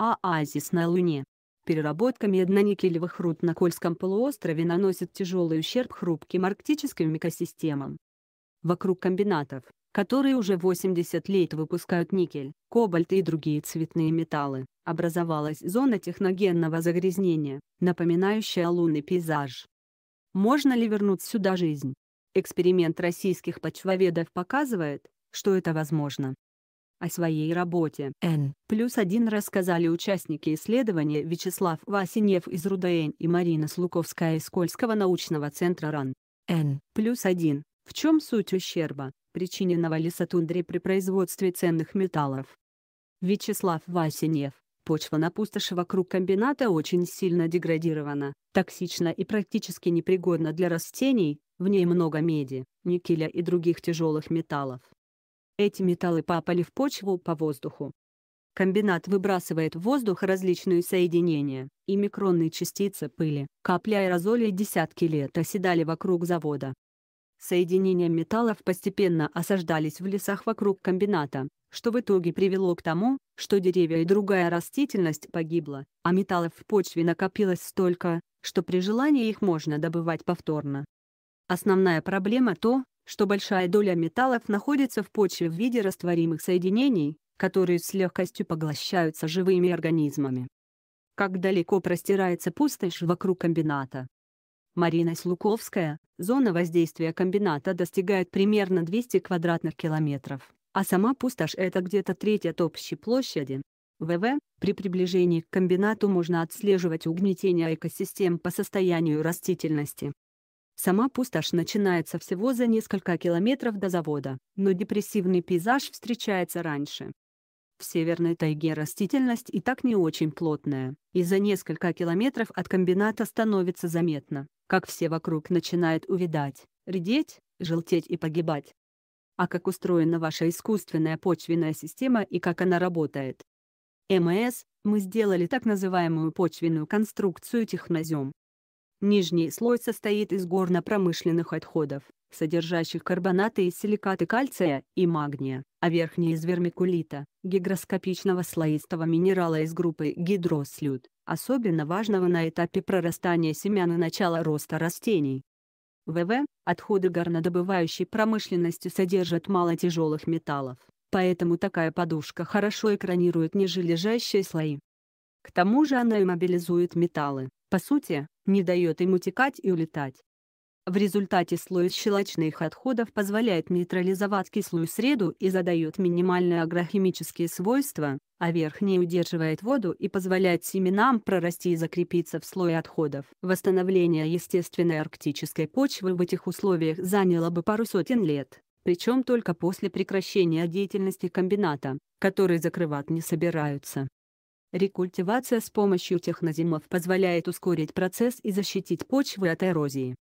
Оазис на Луне. Переработка медно-никелевых руд на Кольском полуострове наносит тяжелый ущерб хрупким арктическим экосистемам. Вокруг комбинатов, которые уже 80 лет выпускают никель, кобальт и другие цветные металлы, образовалась зона техногенного загрязнения, напоминающая лунный пейзаж. Можно ли вернуть сюда жизнь? Эксперимент российских почвоведов показывает, что это возможно о своей работе. Н. Плюс один рассказали участники исследования Вячеслав Васинев из РУДН и Марина Слуковская из Кольского научного центра РАН. Н. Плюс один. В чем суть ущерба, причиненного лесотундре при производстве ценных металлов? Вячеслав Васинев: Почва на пустоши вокруг комбината очень сильно деградирована, токсична и практически непригодна для растений, в ней много меди, никеля и других тяжелых металлов. Эти металлы попали в почву по воздуху. Комбинат выбрасывает в воздух различные соединения, и микронные частицы пыли, капли аэрозолей десятки лет оседали вокруг завода. Соединения металлов постепенно осаждались в лесах вокруг комбината, что в итоге привело к тому, что деревья и другая растительность погибла, а металлов в почве накопилось столько, что при желании их можно добывать повторно. Основная проблема то, что большая доля металлов находится в почве в виде растворимых соединений, которые с легкостью поглощаются живыми организмами. Как далеко простирается пустошь вокруг комбината. Марина Слуковская, зона воздействия комбината достигает примерно 200 квадратных километров, а сама пустошь это где-то треть от общей площади. ВВ, при приближении к комбинату можно отслеживать угнетение экосистем по состоянию растительности. Сама пустошь начинается всего за несколько километров до завода, но депрессивный пейзаж встречается раньше. В северной тайге растительность и так не очень плотная, и за несколько километров от комбината становится заметно, как все вокруг начинает увидать, редеть, желтеть и погибать. А как устроена ваша искусственная почвенная система и как она работает? МС, мы сделали так называемую почвенную конструкцию технозем, Нижний слой состоит из горно-промышленных отходов, содержащих карбонаты и силикаты кальция и магния, а верхний из вермикулита, гигроскопичного слоистого минерала из группы гидрослюд, особенно важного на этапе прорастания семян и начала роста растений. ВВ – отходы горнодобывающей промышленности содержат мало тяжелых металлов, поэтому такая подушка хорошо экранирует нижележащие слои. К тому же она и мобилизует металлы. По сути, не дает им утекать и улетать. В результате слой щелочных отходов позволяет нейтрализовать кислую среду и задает минимальные агрохимические свойства, а верхний удерживает воду и позволяет семенам прорасти и закрепиться в слое отходов. Восстановление естественной арктической почвы в этих условиях заняло бы пару сотен лет причем только после прекращения деятельности комбината, который закрывать не собираются. Рекультивация с помощью технозимов позволяет ускорить процесс и защитить почвы от эрозии.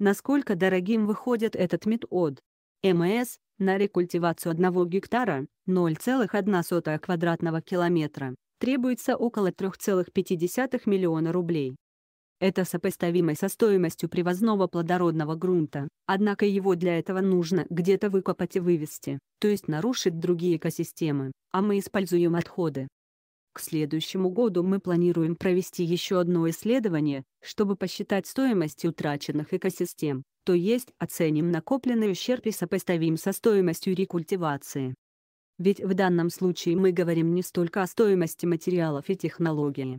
Насколько дорогим выходит этот метод? МС на рекультивацию 1 гектара 0,1 квадратного километра требуется около 3,5 миллиона рублей. Это сопоставимо со стоимостью привозного плодородного грунта, однако его для этого нужно где-то выкопать и вывести, то есть нарушить другие экосистемы, а мы используем отходы. К следующему году мы планируем провести еще одно исследование, чтобы посчитать стоимость утраченных экосистем, то есть оценим накопленный ущерб и сопоставим со стоимостью рекультивации. Ведь в данном случае мы говорим не столько о стоимости материалов и технологии.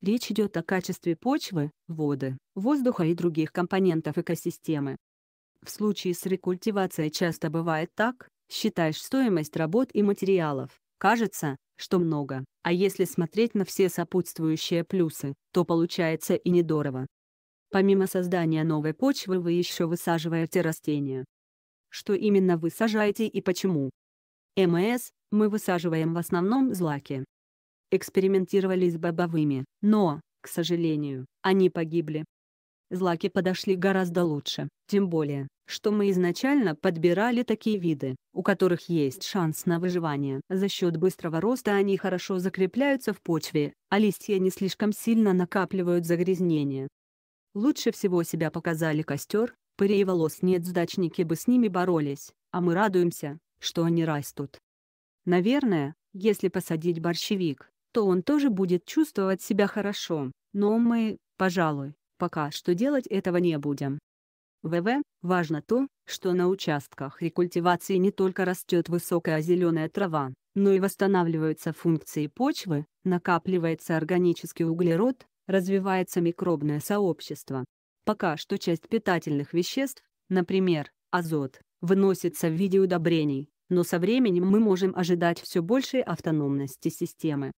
Речь идет о качестве почвы, воды, воздуха и других компонентов экосистемы. В случае с рекультивацией часто бывает так, считаешь стоимость работ и материалов, Кажется, что много, а если смотреть на все сопутствующие плюсы, то получается и недорого. Помимо создания новой почвы вы еще высаживаете растения. Что именно вы сажаете и почему? МС мы высаживаем в основном злаки. Экспериментировали с бобовыми, но, к сожалению, они погибли, злаки подошли гораздо лучше. Тем более, что мы изначально подбирали такие виды, у которых есть шанс на выживание. За счет быстрого роста они хорошо закрепляются в почве, а листья не слишком сильно накапливают загрязнение. Лучше всего себя показали костер, пырей волос нет сдачники бы с ними боролись, а мы радуемся, что они растут. Наверное, если посадить борщевик, то он тоже будет чувствовать себя хорошо, но мы, пожалуй, Пока что делать этого не будем. ВВ, важно то, что на участках рекультивации не только растет высокая зеленая трава, но и восстанавливаются функции почвы, накапливается органический углерод, развивается микробное сообщество. Пока что часть питательных веществ, например, азот, выносится в виде удобрений, но со временем мы можем ожидать все большей автономности системы.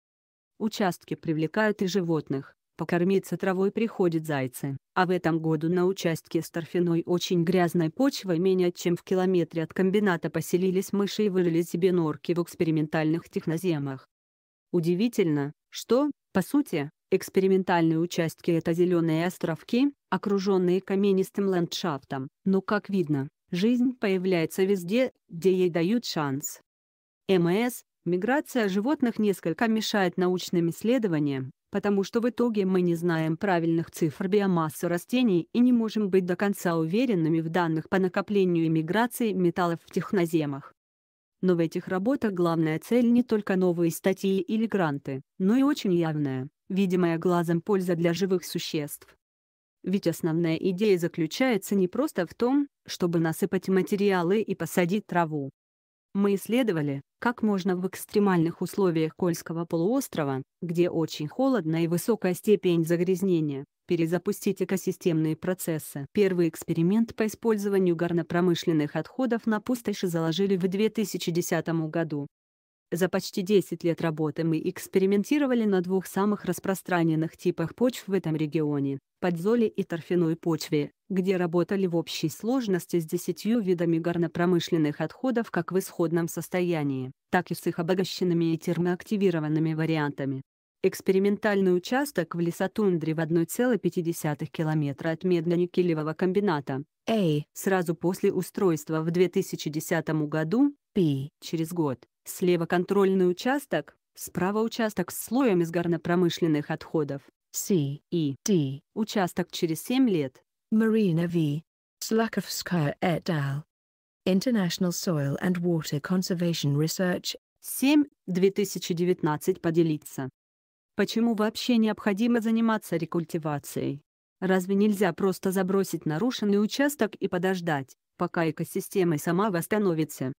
Участки привлекают и животных, Покормиться травой приходят зайцы, а в этом году на участке с торфяной очень грязной почвой менее чем в километре от комбината поселились мыши и вырыли себе норки в экспериментальных техноземах. Удивительно, что, по сути, экспериментальные участки – это зеленые островки, окруженные каменистым ландшафтом, но, как видно, жизнь появляется везде, где ей дают шанс. МС Миграция животных несколько мешает научным исследованиям, потому что в итоге мы не знаем правильных цифр биомассы растений и не можем быть до конца уверенными в данных по накоплению и миграции металлов в техноземах. Но в этих работах главная цель не только новые статьи или гранты, но и очень явная, видимая глазом польза для живых существ. Ведь основная идея заключается не просто в том, чтобы насыпать материалы и посадить траву, мы исследовали, как можно в экстремальных условиях Кольского полуострова, где очень холодно и высокая степень загрязнения, перезапустить экосистемные процессы. Первый эксперимент по использованию горнопромышленных отходов на пустоши заложили в 2010 году. За почти 10 лет работы мы экспериментировали на двух самых распространенных типах почв в этом регионе – подзоле и торфяной почве, где работали в общей сложности с 10 видами горнопромышленных отходов как в исходном состоянии, так и с их обогащенными и термоактивированными вариантами. Экспериментальный участок в лесотундре в 1,5 километра от медно-никелевого комбината A сразу после устройства в 2010 году P через год Слева контрольный участок, справа участок с слоем из горнопромышленных отходов. C. E. D. Участок через 7 лет. Marina V. Slakovskaya et al. International Soil and Water Conservation Research. 7. 2019 поделиться. Почему вообще необходимо заниматься рекультивацией? Разве нельзя просто забросить нарушенный участок и подождать, пока экосистема сама восстановится?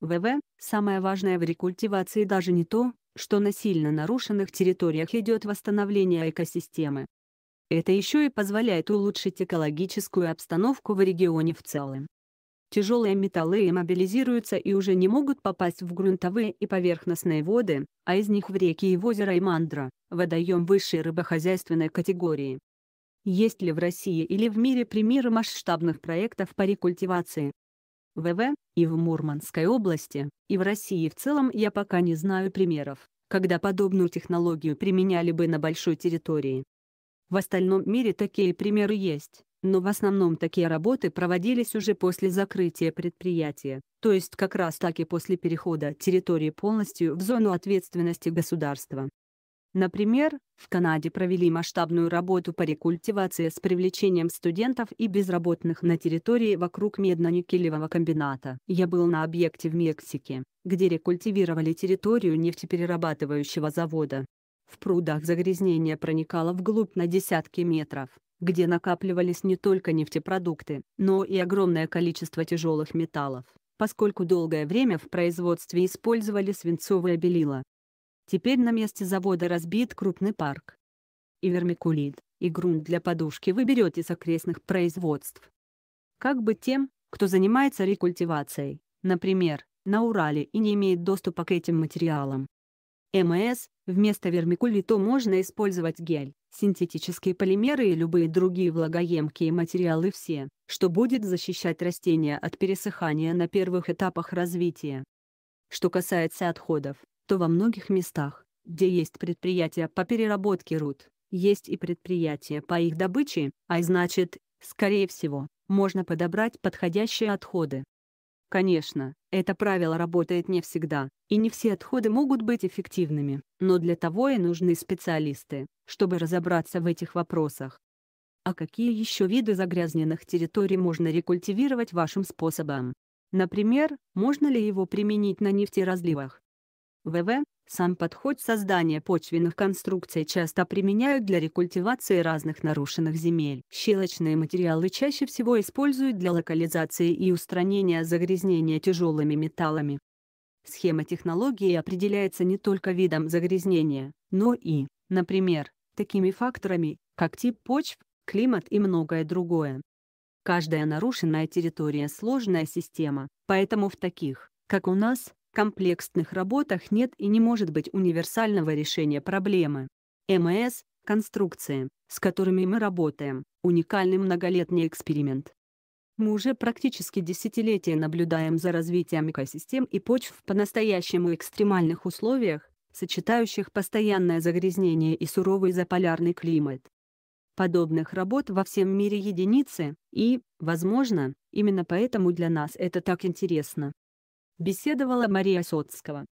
ВВ – самое важное в рекультивации даже не то, что на сильно нарушенных территориях идет восстановление экосистемы. Это еще и позволяет улучшить экологическую обстановку в регионе в целом. Тяжелые металлы мобилизируются и уже не могут попасть в грунтовые и поверхностные воды, а из них в реки и в озеро и водоем высшей рыбохозяйственной категории. Есть ли в России или в мире примеры масштабных проектов по рекультивации? ВВ и в Мурманской области, и в России в целом я пока не знаю примеров, когда подобную технологию применяли бы на большой территории. В остальном мире такие примеры есть, но в основном такие работы проводились уже после закрытия предприятия, то есть как раз таки после перехода территории полностью в зону ответственности государства. Например, в Канаде провели масштабную работу по рекультивации с привлечением студентов и безработных на территории вокруг медно-никелевого комбината. Я был на объекте в Мексике, где рекультивировали территорию нефтеперерабатывающего завода. В прудах загрязнение проникало вглубь на десятки метров, где накапливались не только нефтепродукты, но и огромное количество тяжелых металлов, поскольку долгое время в производстве использовали свинцовое белило. Теперь на месте завода разбит крупный парк. И вермикулит, и грунт для подушки вы берете с окрестных производств. Как бы тем, кто занимается рекультивацией, например, на Урале и не имеет доступа к этим материалам. МС, вместо вермикулита можно использовать гель, синтетические полимеры и любые другие влагоемкие материалы все, что будет защищать растения от пересыхания на первых этапах развития. Что касается отходов, то во многих местах, где есть предприятия по переработке руд, есть и предприятия по их добыче, а значит, скорее всего, можно подобрать подходящие отходы. Конечно, это правило работает не всегда, и не все отходы могут быть эффективными, но для того и нужны специалисты, чтобы разобраться в этих вопросах. А какие еще виды загрязненных территорий можно рекультивировать вашим способом? Например, можно ли его применить на нефтеразливах? ВВ. Сам подход создания почвенных конструкций часто применяют для рекультивации разных нарушенных земель. Щелочные материалы чаще всего используют для локализации и устранения загрязнения тяжелыми металлами. Схема технологии определяется не только видом загрязнения, но и, например, такими факторами, как тип почв, климат и многое другое. Каждая нарушенная территория – сложная система, поэтому в таких, как у нас, комплексных работах нет и не может быть универсального решения проблемы. МС – конструкции, с которыми мы работаем, уникальный многолетний эксперимент. Мы уже практически десятилетия наблюдаем за развитием экосистем и почв в по-настоящему экстремальных условиях, сочетающих постоянное загрязнение и суровый заполярный климат. Подобных работ во всем мире единицы, и, возможно, именно поэтому для нас это так интересно беседовала Мария Соцкого.